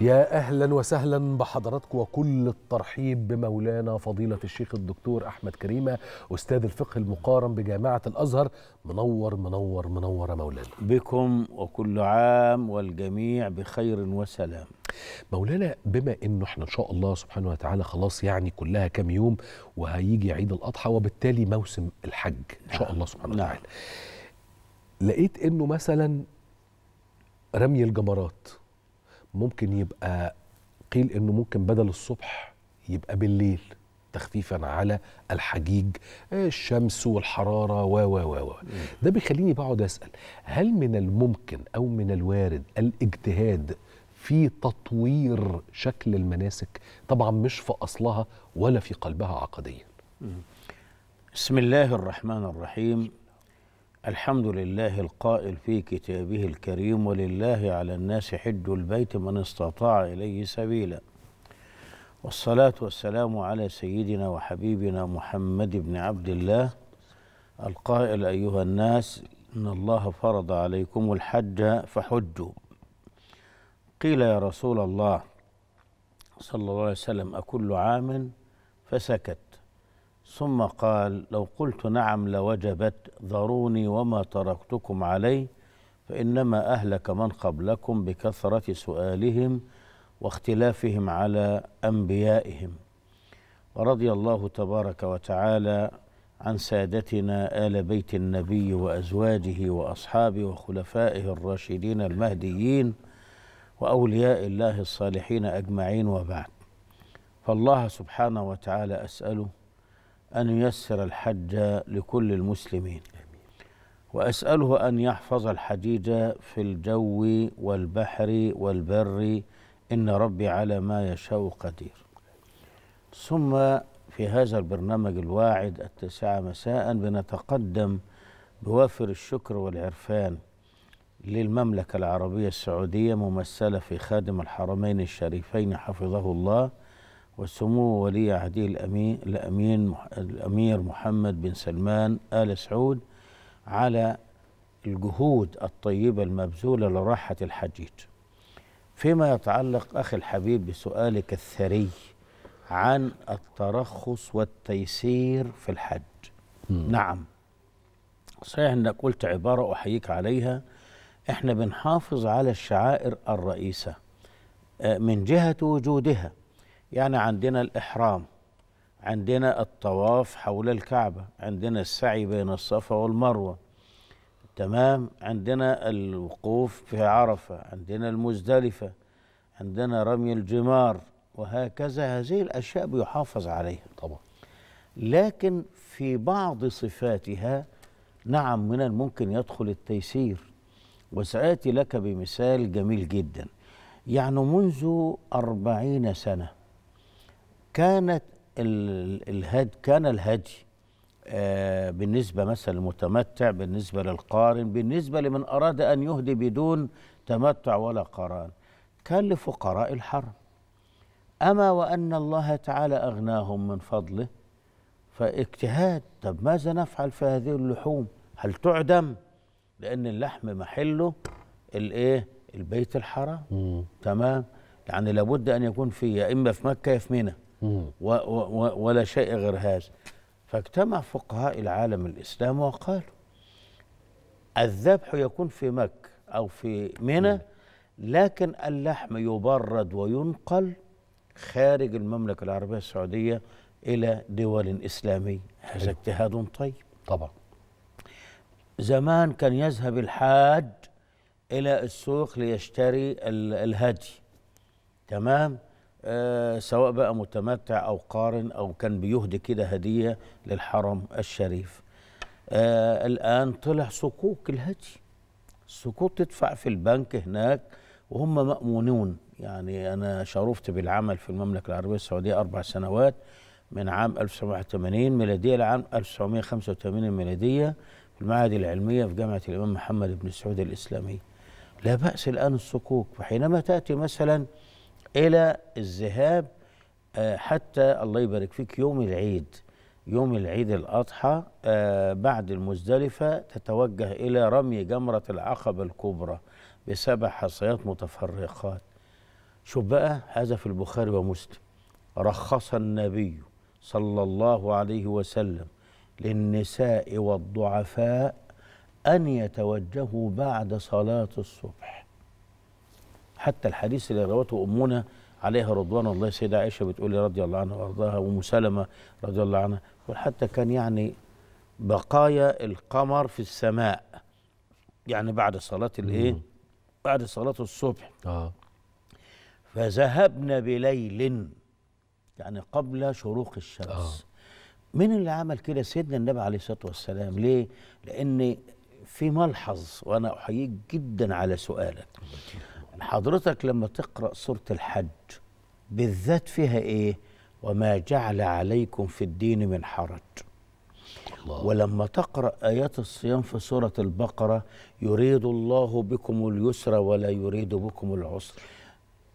يا اهلا وسهلا بحضراتكم وكل الترحيب بمولانا فضيله الشيخ الدكتور احمد كريمه استاذ الفقه المقارن بجامعه الازهر منور منور منور يا مولانا بكم وكل عام والجميع بخير وسلام مولانا بما انه احنا ان شاء الله سبحانه وتعالى خلاص يعني كلها كام يوم وهيجي عيد الاضحى وبالتالي موسم الحج ان شاء الله سبحانه نعم. وتعالى لقيت انه مثلا رمي الجمرات ممكن يبقى قيل انه ممكن بدل الصبح يبقى بالليل تخفيفا على الحجيج الشمس والحراره و و و ده بيخليني بقعد اسال هل من الممكن او من الوارد الاجتهاد في تطوير شكل المناسك طبعا مش في اصلها ولا في قلبها عقديا بسم الله الرحمن الرحيم الحمد لله القائل في كتابه الكريم ولله على الناس حج البيت من استطاع اليه سبيلا والصلاه والسلام على سيدنا وحبيبنا محمد بن عبد الله القائل ايها الناس ان الله فرض عليكم الحج فحجوا قيل يا رسول الله صلى الله عليه وسلم اكل عام فسكت ثم قال لو قلت نعم لوجبت ذروني وما تركتكم عليه فإنما أهلك من قبلكم بكثرة سؤالهم واختلافهم على أنبيائهم ورضي الله تبارك وتعالى عن سادتنا آل بيت النبي وأزواجه وأصحابه وخلفائه الراشدين المهديين وأولياء الله الصالحين أجمعين وبعد فالله سبحانه وتعالى أسأله أن ييسر الحج لكل المسلمين وأسأله أن يحفظ الحجيج في الجو والبحر والبر إن ربي على ما يشاء قدير ثم في هذا البرنامج الواعد التاسعة مساء بنتقدم بوافر الشكر والعرفان للمملكة العربية السعودية ممثلة في خادم الحرمين الشريفين حفظه الله وسمو ولي عهده الأمين, الأمين الأمير محمد بن سلمان آل سعود على الجهود الطيبة المبذولة لراحة الحجيج فيما يتعلق أخي الحبيب بسؤالك الثري عن الترخص والتيسير في الحج م. نعم صحيح أنك قلت عبارة أحييك عليها إحنا بنحافظ على الشعائر الرئيسة آه، من جهة وجودها يعني عندنا الإحرام عندنا الطواف حول الكعبة عندنا السعي بين الصفا والمروة تمام عندنا الوقوف في عرفة عندنا المزدلفة عندنا رمي الجمار وهكذا هذه الأشياء بيحافظ عليها طبعا لكن في بعض صفاتها نعم من الممكن يدخل التيسير وسأتي لك بمثال جميل جدا يعني منذ أربعين سنة كانت الهد كان الهدي آه، بالنسبة مثلا للمتمتع بالنسبة للقارن بالنسبة لمن أراد أن يهدي بدون تمتع ولا قران كان لفقراء الحرم أما وأن الله تعالى أغناهم من فضله فاجتهاد طب ماذا نفعل في هذه اللحوم هل تعدم لأن اللحم محله الإيه البيت الحرام تمام يعني لابد أن يكون في يا إما في مكة يا في منى و و ولا شيء غير هذا فاجتمع فقهاء العالم الإسلامي وقالوا الذبح يكون في مكة أو في منى لكن اللحم يبرد وينقل خارج المملكة العربية السعودية إلى دول إسلامية هذا اجتهاد طيب طبعا زمان كان يذهب الحاج إلى السوق ليشتري الهدي تمام آه، سواء بقى متمتع أو قارن أو كان بيهدي كده هدية للحرم الشريف آه، الآن طلع صكوك الهدي سقوط تدفع في البنك هناك وهم مأمونون يعني أنا شرفت بالعمل في المملكة العربية السعودية أربع سنوات من عام 1980 ميلادية لعام 1985 ميلادية في المعاهد العلمية في جامعة الإمام محمد بن سعود الإسلامية لا بأس الآن الصكوك فحينما تأتي مثلا الى الذهاب آه، حتى الله يبارك فيك يوم العيد يوم العيد الأضحى آه، بعد المزدلفة تتوجه إلى رمي جمرة العقبة الكبرى بسبع حصيات متفرقات شوف بقى هذا في البخاري ومسلم رخص النبي صلى الله عليه وسلم للنساء والضعفاء أن يتوجهوا بعد صلاة الصبح حتى الحديث اللي روته أمنا عليها رضوان الله سيدة عائشة بتقول رضي الله عنها وأرضاها ومسلمة رضي الله عنها وحتى كان يعني بقايا القمر في السماء يعني بعد صلاة الإيه؟ بعد صلاة الصبح آه. فذهبنا بليل يعني قبل شروق الشمس آه. مين اللي عمل كده سيدنا النبي عليه الصلاة والسلام ليه؟ لأن في ملحظ وأنا أحييك جدا على سؤالك حضرتك لما تقرأ سورة الحج بالذات فيها إيه وما جعل عليكم في الدين من حرج الله. ولما تقرأ آيات الصيام في سورة البقرة يريد الله بكم اليسر ولا يريد بكم العسر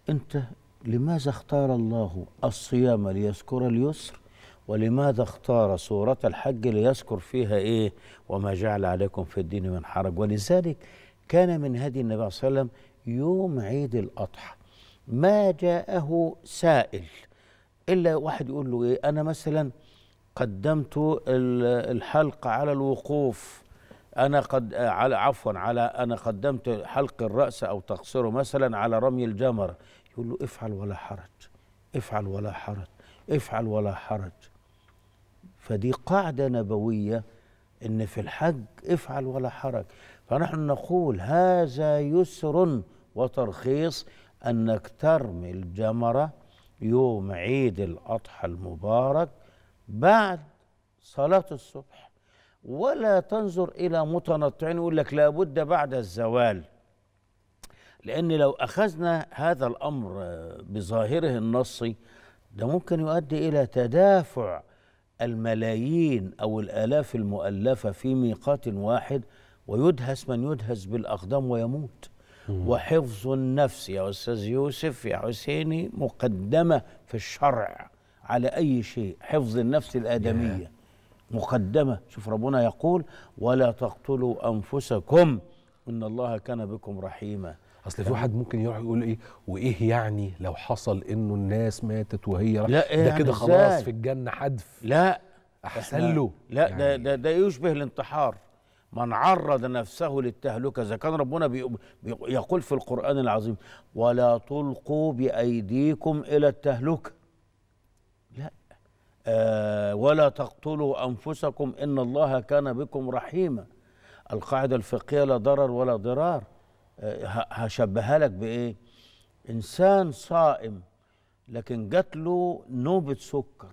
أنت لماذا اختار الله الصيام ليذكر اليسر ولماذا اختار سورة الحج ليذكر فيها إيه وما جعل عليكم في الدين من حرج ولذلك كان من هدي النبي صلى الله عليه وسلم يوم عيد الأضحى ما جاءه سائل إلا واحد يقول له إيه أنا مثلا قدمت الحلق على الوقوف أنا قد على عفوا على أنا قدمت حلق الرأس أو تقصيره مثلا على رمي الجمر يقول له افعل ولا حرج افعل ولا حرج افعل ولا حرج فدي قاعدة نبوية إن في الحج افعل ولا حرج فنحن نقول هذا يسر وترخيص أنك ترمي الجمرة يوم عيد الأضحى المبارك بعد صلاة الصبح ولا تنظر إلى متنطعين يقول لك لابد بعد الزوال لأن لو أخذنا هذا الأمر بظاهره النصي ده ممكن يؤدي إلى تدافع الملايين أو الآلاف المؤلفة في ميقات واحد ويدهس من يدهس بالاقدام ويموت وحفظ النفس يا استاذ يوسف يا حسيني مقدمه في الشرع على اي شيء حفظ النفس الادميه مقدمه شوف ربنا يقول ولا تقتلوا انفسكم ان الله كان بكم رحيما اصل في واحد ممكن يروح يقول ايه وايه يعني لو حصل انه الناس ماتت وهي لا إيه ده يعني كده خلاص في الجنه حدف لا احسن له لا يعني ده, ده ده يشبه الانتحار من عرض نفسه للتهلكة إذا كان ربنا يقول في القرآن العظيم ولا تلقوا بأيديكم إلى التهلكة لا آه ولا تقتلوا أنفسكم إن الله كان بكم رحيما القاعدة الفقهية لا ضرر ولا ضرار آه هشبهها لك بإيه إنسان صائم لكن جات له نوبة سكر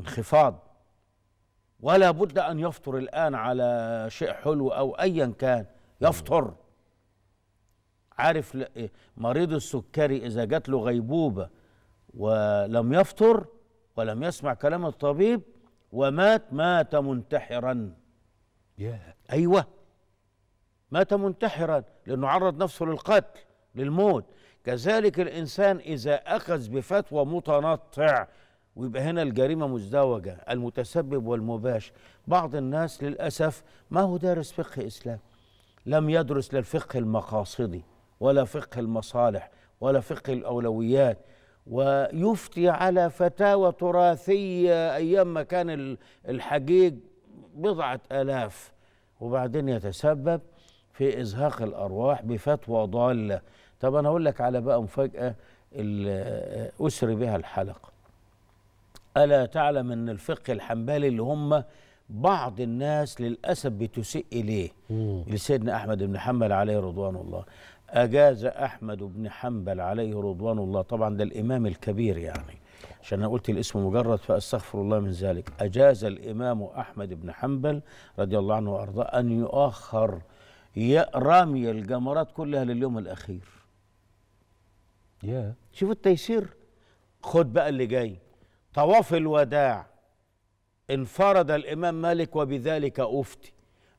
انخفاض ولا بد أن يفطر الآن على شيء حلو أو أيا كان يفطر عارف مريض السكري إذا جات له غيبوبة ولم يفطر ولم يسمع كلام الطبيب ومات مات منتحرا yeah. أيوة مات منتحرا لأنه عرض نفسه للقتل للموت كذلك الإنسان إذا أخذ بفتوى متنطع ويبقى هنا الجريمه مزدوجه المتسبب والمباشر بعض الناس للاسف ما هو دارس فقه اسلام لم يدرس لا الفقه المقاصدي ولا فقه المصالح ولا فقه الاولويات ويفتي على فتاوى تراثيه ايام ما كان الحجيج بضعه الاف وبعدين يتسبب في ازهاق الارواح بفتوى ضاله طب انا اقول لك على بقى مفاجاه اسري بها الحلقه ألا تعلم أن الفقه الحنبلي اللي هم بعض الناس للأسف بتسيء إليه لسيدنا أحمد بن حنبل عليه رضوان الله أجاز أحمد بن حنبل عليه رضوان الله طبعا ده الإمام الكبير يعني عشان أنا قلت الاسم مجرد فأستغفر الله من ذلك أجاز الإمام أحمد بن حنبل رضي الله عنه وأرضاه أن يؤخر رمي الجمرات كلها لليوم الأخير yeah. شوفوا التيسير خد بقى اللي جاي طواف الوداع انفرد الإمام مالك وبذلك أفتي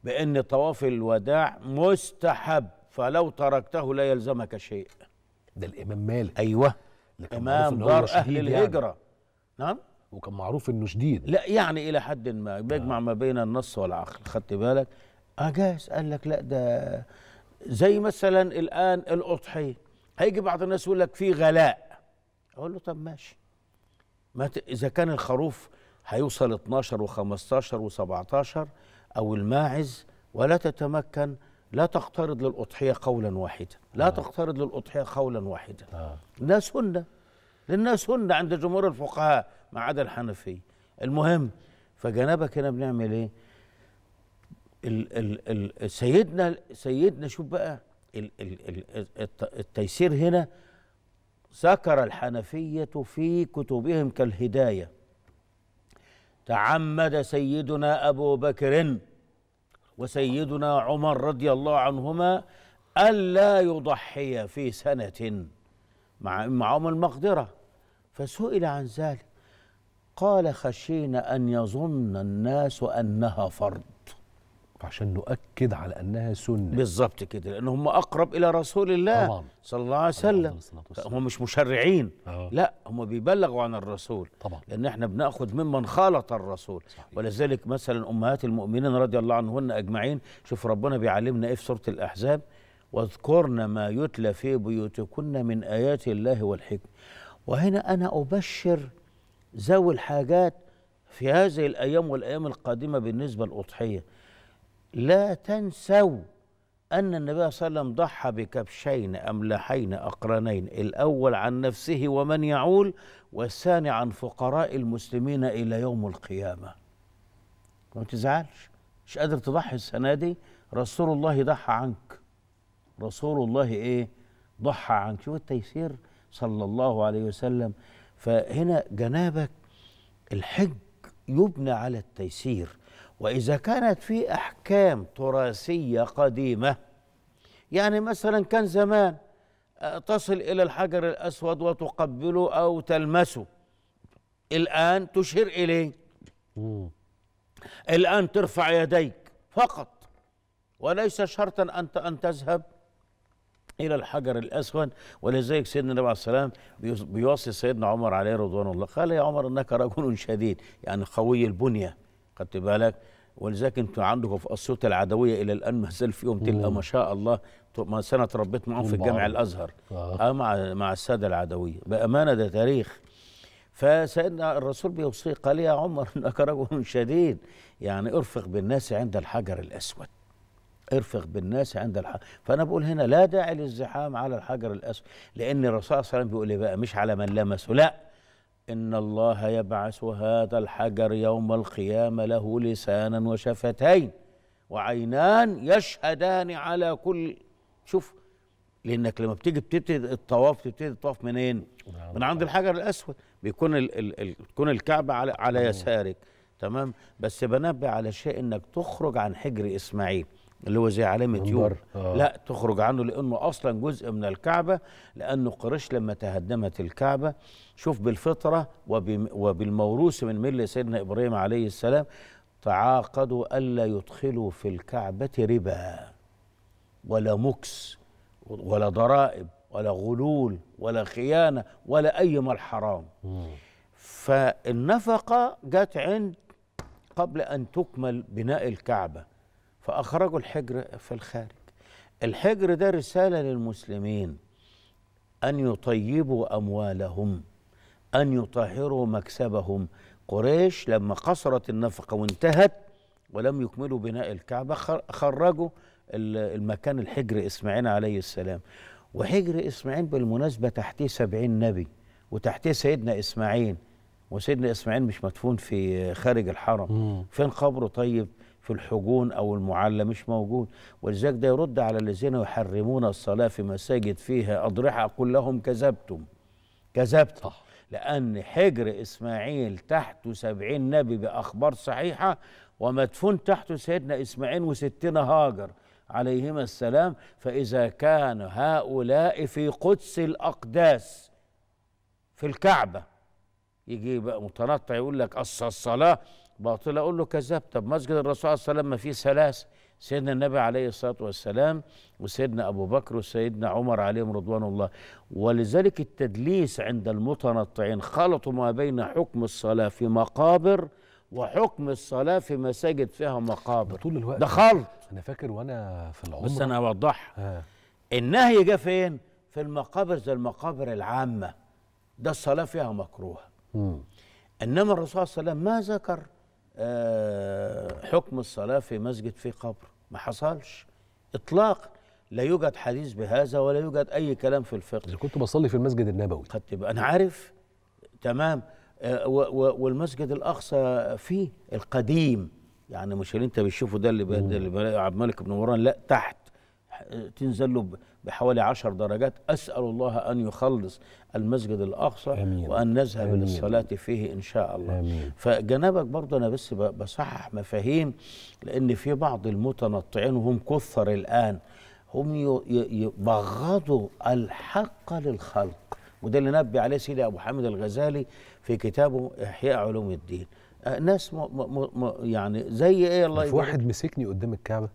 بأن طواف الوداع مستحب فلو تركته لا يلزمك شيء ده الإمام مالك أيوه إمام دار أهل يعني. الهجرة يعني. نعم وكان معروف انه شديد لا يعني الى حد ما بيجمع آه. نعم. ما بين النص والعقل خدت بالك اجاز قال لك لا ده زي مثلا الان الاضحيه هيجي بعض الناس يقول لك في غلاء اقول له طب ماشي ما ت... اذا كان الخروف هيوصل 12 و15 و17 او الماعز ولا تتمكن لا تقترض للاضحيه قولا واحدا لا آه. تقترض للاضحيه قولا واحدا آه. الناس هن للناس هن عند جمهور الفقهاء ما عدا الحنفيه المهم فجنابك هنا بنعمل ايه ال ال ال سيدنا سيدنا شوف بقى ال ال ال التيسير هنا سكر الحنفية في كتبهم كالهداية تعمد سيدنا أبو بكر وسيدنا عمر رضي الله عنهما ألا يضحي في سنة مع معهم المقدرة فسئل عن ذلك قال خشينا أن يظن الناس أنها فرض عشان نؤكد على انها سنه بالظبط كده لان هم اقرب الى رسول الله طبعا. صلى الله عليه وسلم هم مش مشرعين أوه. لا هم بيبلغوا عن الرسول طبعا لان احنا بناخذ ممن خالط الرسول صحيح. ولذلك مثلا امهات المؤمنين رضي الله عنهن اجمعين شوف ربنا بيعلمنا ايه في سوره الاحزاب واذكرن ما يتلى في بيوتكن من ايات الله والحكمه وهنا انا ابشر ذوي الحاجات في هذه الايام والايام القادمه بالنسبه للاضحيه لا تنسوا أن النبي صلى الله عليه وسلم ضحى بكبشين أملحين أقرنين الأول عن نفسه ومن يعول والثاني عن فقراء المسلمين إلى يوم القيامة ما تزعلش مش قادر تضحي السنة دي رسول الله ضحى عنك رسول الله إيه ضحى عنك شوف التيسير صلى الله عليه وسلم فهنا جنابك الحج يبنى على التيسير واذا كانت في احكام تراثيه قديمه يعني مثلا كان زمان آه، تصل الى الحجر الاسود وتقبله او تلمسه الان تشير اليه الان ترفع يديك فقط وليس شرطا أن أن تذهب إلى الحجر الأسود ولذلك سيدنا النبي عليه الصلاة والسلام بيوصي سيدنا عمر عليه رضوان الله قال يا عمر إنك رجل شديد يعني قوي البنية خدت بالك ولذلك انتوا عندكم في اسيوط العدويه الى الان ما زال فيهم تلقى ما شاء الله ما سنه تربيت معاهم في الجامع الازهر آه. آه. مع مع الساده العدويه بامانه ده تاريخ فسيدنا الرسول بيوصيه قال يا عمر انك رجل شديد يعني ارفق بالناس عند الحجر الاسود ارفق بالناس عند الحجر فانا بقول هنا لا داعي للزحام على الحجر الاسود لان الرسول صلى الله عليه وسلم بيقول ايه بقى مش على من لمسه لا إن الله يبعث هذا الحجر يوم القيامة له لسانا وشفتين وعينان يشهدان على كل شوف لانك لما بتيجي بتبتدي الطواف تبتدي الطواف منين؟ نعم. من عند الحجر الاسود بيكون ال ال ال تكون الكعبه على على نعم. يسارك تمام بس بنبه على شيء انك تخرج عن حجر اسماعيل اللي هو زي علامه يوم آه. لا تخرج عنه لانه اصلا جزء من الكعبه لانه قريش لما تهدمت الكعبه شوف بالفطره وبالموروث من مله سيدنا ابراهيم عليه السلام تعاقدوا الا يدخلوا في الكعبه ربا ولا مكس ولا ضرائب ولا غلول ولا خيانه ولا اي مال حرام فالنفقه جت عند قبل ان تكمل بناء الكعبه فأخرجوا الحجر في الخارج الحجر ده رسالة للمسلمين أن يطيبوا أموالهم أن يطهروا مكسبهم قريش لما قصرت النفقة وانتهت ولم يكملوا بناء الكعبة خرجوا المكان الحجر إسماعيل عليه السلام وحجر إسماعيل بالمناسبة تحتيه سبعين نبي وتحتيه سيدنا إسماعيل وسيدنا إسماعيل مش مدفون في خارج الحرم فين قبره طيب في الحجون أو المعلى مش موجود ولذلك ده يرد على الذين يحرمون الصلاة في مساجد فيها أضرحة اقول لهم كذبتم كذبتم لأن حجر إسماعيل تحته سبعين نبي بأخبار صحيحة ومدفون تحته سيدنا إسماعيل وستين هاجر عليهما السلام فإذا كان هؤلاء في قدس الأقداس في الكعبة يجي بقى متنطع يقول لك الصلاة باطل اقول له كذاب طب مسجد الرسول صلى الله عليه وسلم ما فيه ثلاث سيدنا النبي عليه الصلاه والسلام وسيدنا ابو بكر وسيدنا عمر عليهم رضوان الله ولذلك التدليس عند المتنطعين خلطوا ما بين حكم الصلاه في مقابر وحكم الصلاه في مساجد فيها مقابر طول الوقت ده خلط انا فاكر وانا في العمر بس انا اوضحها آه. النهي جه فين في المقابر زي المقابر العامه ده الصلاه فيها مكروهه انما الرسول صلى الله عليه وسلم ما ذكر آه، حكم الصلاة في مسجد في قبر ما حصلش إطلاقا لا يوجد حديث بهذا ولا يوجد أي كلام في الفقه إذا كنت بصلي في المسجد النبوي خدت أنا عارف تمام آه، والمسجد الأقصى فيه القديم يعني مش اللي أنت بتشوفه ده اللي عبد الملك بن مروان لا تحت تنزل له بحوالي عشر درجات أسأل الله أن يخلص المسجد الأقصى أمين. وأن نذهب للصلاة فيه إن شاء الله أمين. فجنابك برضه أنا بس بصحح مفاهيم لأن في بعض المتنطعين وهم كثر الآن هم يبغضوا الحق للخلق وده اللي نبي عليه سيدي أبو حامد الغزالي في كتابه إحياء علوم الدين آه، ناس م م م يعني زي ايه الله في واحد مسكني قدام الكعبه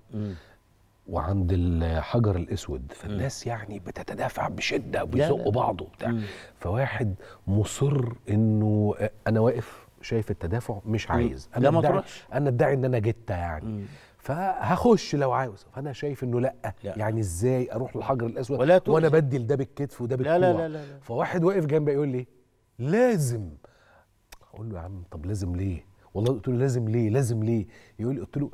وعند الحجر الاسود فالناس م. يعني بتتدافع بشده وبيزقوا بعض وبتاع فواحد مصر انه انا واقف شايف التدافع مش عايز انا ما تروحش انا ادعي ان انا جته يعني م. فهخش لو عاوز فانا شايف انه لا, لا. يعني ازاي اروح للحجر الاسود ولا وانا بدل ده بالكتف وده بالكوع لا لا لا, لا. فواحد واقف جنبي يقول لي لازم اقول له يا عم طب لازم ليه والله قلت له لازم ليه لازم ليه يقول لي قلت له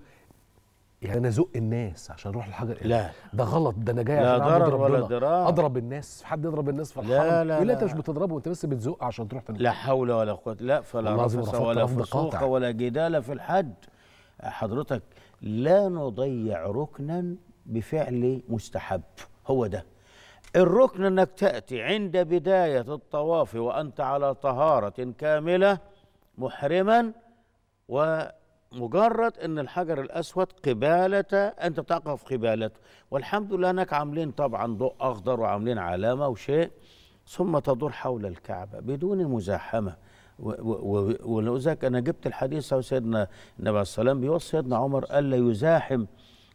يعني انا ازق الناس عشان اروح الحجر لا ده غلط ده انا جاي عشان اضرب ولا ضرار اضرب الناس حد يضرب الناس في الحرم لا لا, لا انت مش بتضربه انت بس بتزق عشان تروح تنجح. لا حول ولا قوه لا فلا رفس ولا فسوق ولا جدال في الحد حضرتك لا نضيع ركنا بفعل مستحب هو ده الركن انك تاتي عند بدايه الطواف وانت على طهاره كامله محرما و مجرد ان الحجر الاسود قبالة انت تقف قبالته والحمد لله هناك عاملين طبعا ضوء اخضر وعاملين علامة وشيء ثم تدور حول الكعبة بدون مزاحمة ولذلك انا جبت الحديث سيدنا النبي عليه والسلام بيوصي سيدنا عمر الا يزاحم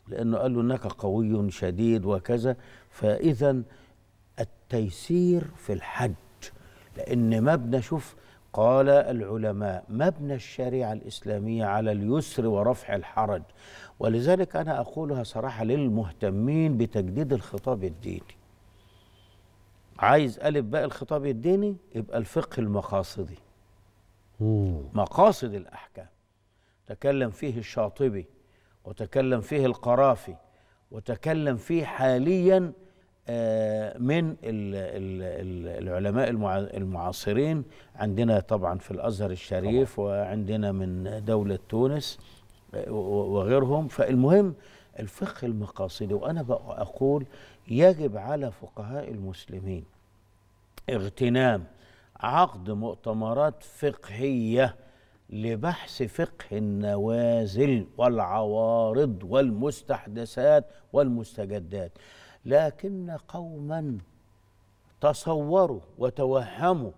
لانه قال له انك قوي شديد وكذا فاذا التيسير في الحج لان مبنى شوف قال العلماء مبنى الشريعة الإسلامية على اليسر ورفع الحرج ولذلك أنا أقولها صراحة للمهتمين بتجديد الخطاب الديني عايز ألف بقى الخطاب الديني يبقى الفقه المقاصدي مقاصد الأحكام تكلم فيه الشاطبي وتكلم فيه القرافي وتكلم فيه حالياً آه، من العلماء المعاصرين عندنا طبعا في الازهر الشريف وعندنا من دوله تونس آه، وغيرهم فالمهم الفقه المقاصدي وانا اقول يجب على فقهاء المسلمين اغتنام عقد مؤتمرات فقهيه لبحث فقه النوازل والعوارض والمستحدثات والمستجدات لكن قوما تصوروا وتوهموا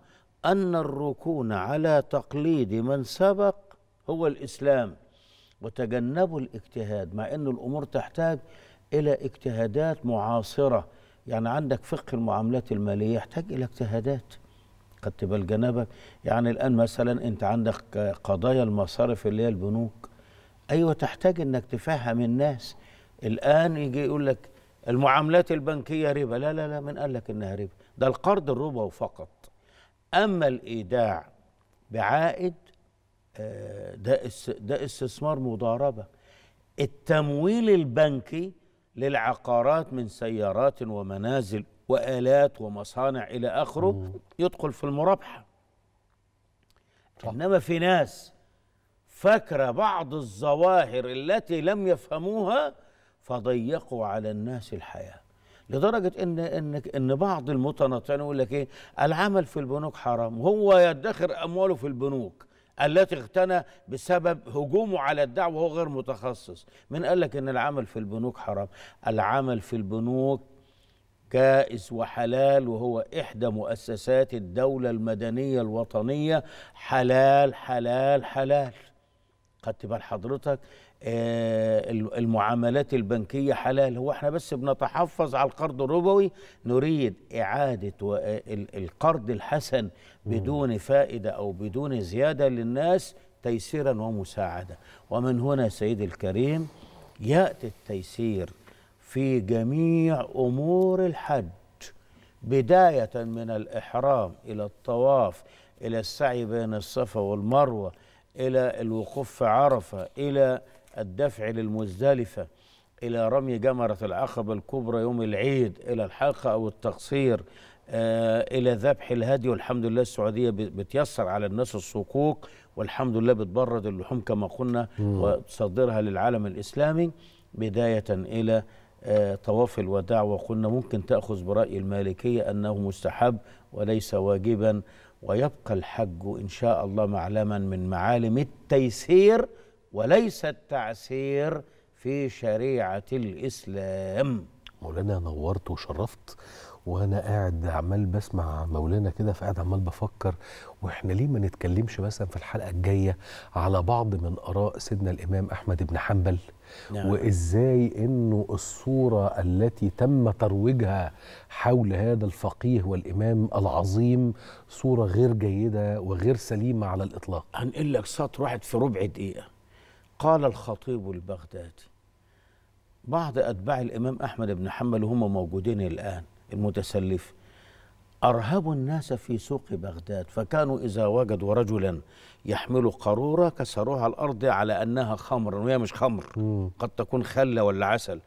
ان الركون على تقليد من سبق هو الاسلام وتجنبوا الاجتهاد مع ان الامور تحتاج الى اجتهادات معاصره يعني عندك فقه المعاملات الماليه يحتاج الى اجتهادات قد تبقى جنبك يعني الان مثلا انت عندك قضايا المصارف اللي هي البنوك ايوه تحتاج انك تفهم الناس الان يجي يقول لك المعاملات البنكية ربا لا لا لا من قال لك إنها ربا ده القرض الربوي فقط أما الإيداع بعائد آه، ده ده استثمار مضاربة التمويل البنكي للعقارات من سيارات ومنازل وآلات ومصانع إلى آخره يدخل في المرابحة إنما في ناس فاكرة بعض الظواهر التي لم يفهموها فضيقوا على الناس الحياه لدرجه ان ان ان بعض المتنطعين يقول لك ايه العمل في البنوك حرام هو يدخر امواله في البنوك التي اغتنى بسبب هجومه على الدعوه وهو غير متخصص من قال لك ان العمل في البنوك حرام العمل في البنوك جائز وحلال وهو إحدى مؤسسات الدولة المدنية الوطنية حلال حلال حلال قد تبقى حضرتك آه، المعاملات البنكية حلال هو احنا بس بنتحفظ على القرض الربوي نريد إعادة القرض الحسن بدون فائدة أو بدون زيادة للناس تيسيرا ومساعدة ومن هنا سيد الكريم يأتي التيسير في جميع أمور الحج بداية من الإحرام إلى الطواف إلى السعي بين الصفا والمروة إلى الوقوف في عرفة إلى الدفع للمزدلفة إلى رمي جمرة العقبة الكبرى يوم العيد إلى الحلقة أو التقصير آه، إلى ذبح الهدي والحمد لله السعودية بتيسر على الناس الصكوك والحمد لله بتبرد اللحوم كما قلنا وتصدرها للعالم الإسلامي بداية إلى آه، طواف الوداع وقلنا ممكن تأخذ برأي المالكية أنه مستحب وليس واجبا ويبقى الحج إن شاء الله معلما من معالم التيسير وليس التعسير في شريعة الإسلام مولانا نورت وشرفت وانا قاعد عمال بسمع مولانا كده فقاعد عمال بفكر واحنا ليه ما نتكلمش مثلا في الحلقه الجايه على بعض من اراء سيدنا الامام احمد بن حنبل نعم. وازاي انه الصوره التي تم ترويجها حول هذا الفقيه والامام العظيم صوره غير جيده وغير سليمه على الاطلاق هنقل لك سطر واحد في ربع دقيقه قال الخطيب البغدادي بعض أتباع الإمام أحمد بن حنبل وهم موجودين الآن المتسلف أرهبوا الناس في سوق بغداد فكانوا إذا وجدوا رجلا يحمل قارورة كسروها على الأرض على أنها خمر وهي مش خمر قد تكون خلة ولا عسل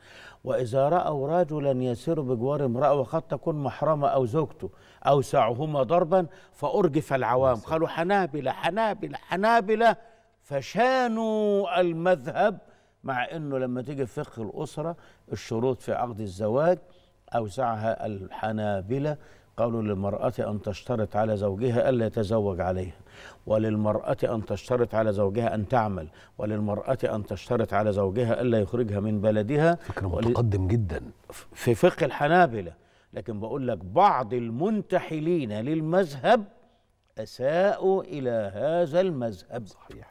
وإذا رأوا رجلا يسير بجوار امرأة وقد تكون محرمة أو زوجته أوسعهما ضربا فأرجف العوام قالوا حنابلة حنابلة حنابلة فشانوا المذهب مع انه لما تيجي فقه الاسره الشروط في عقد الزواج اوسعها الحنابله قالوا للمرأة أن تشترط على زوجها ألا يتزوج عليها وللمرأة أن تشترط على زوجها أن تعمل وللمرأة أن تشترط على زوجها ألا يخرجها من بلدها فكرة متقدم جدا في فقه الحنابلة لكن بقول لك بعض المنتحلين للمذهب أساءوا إلى هذا المذهب صحيح